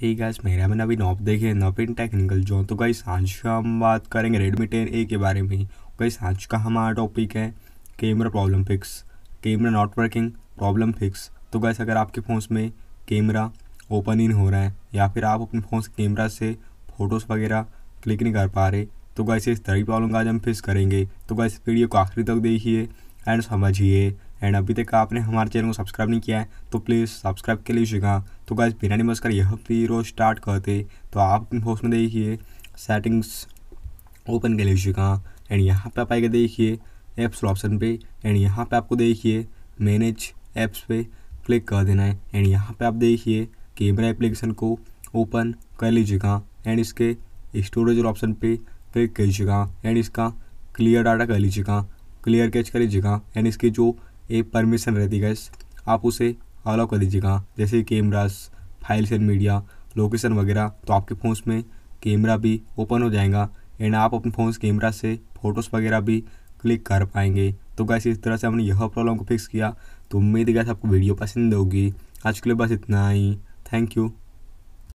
hey guys मेरा मैंने अभी नॉप देखे नॉप इन टेक्निकल जो तो गाइस आज का हम बात करेंगे रेडमी टेन ए के बारे में गाइस आज का हमारा टॉपिक है camera problem fix camera not working problem fix तो गाइस अगर आपके फ़ोन में कैमरा ओपन ही नहीं हो रहा है या फिर आप अपने फ़ोन कैमरा से फ़ोटोज़ वगैरह क्लिक नहीं कर पा रहे तो गाइस इस तरह की प्रॉब्लम का आज हम फिक्स करेंगे तो गाइस वीडियो को आखिरी तक देखिए एंड समझिए एंड अभी तक आपने हमारे चैनल को सब्सक्राइब नहीं किया है तो प्लीज़ सब्सक्राइब के लिए लीजिएगा तो गाइज बिना नहीं कर यह पीरो स्टार्ट करते तो आप होस्ट में देखिए सेटिंग्स ओपन कर लीजिएगा एंड यहाँ पे आप आएगा देखिए एप्स ऑप्शन पे एंड यहाँ पे आपको देखिए मैनेज ऐप्स पे क्लिक कर देना है एंड यहाँ पे आप देखिए कैमरा एप्लीकेशन को ओपन कर लीजिएगा एंड इसके स्टोरेज ऑप्शन पे क्लिक कर लीजिएगा एंड इसका क्लियर डाटा कर लीजिएगा क्लियर कैच कर लीजिएगा एंड इसकी जो ए परमिशन रहती है आप उसे अलाउ कर दीजिएगा जैसे cameras files and media location वगैरह तो आपके फोन में कैमरा भी ओपन हो जाएगा एंड आप अपने फ़ोन कैमरा से फ़ोटोज़ वगैरह भी क्लिक कर पाएंगे तो गैस इस तरह से हमने यह प्रॉब्लम को फिक्स किया तो उम्मीद गैस आपको वीडियो पसंद होगी आज के लिए बस इतना ही थैंक यू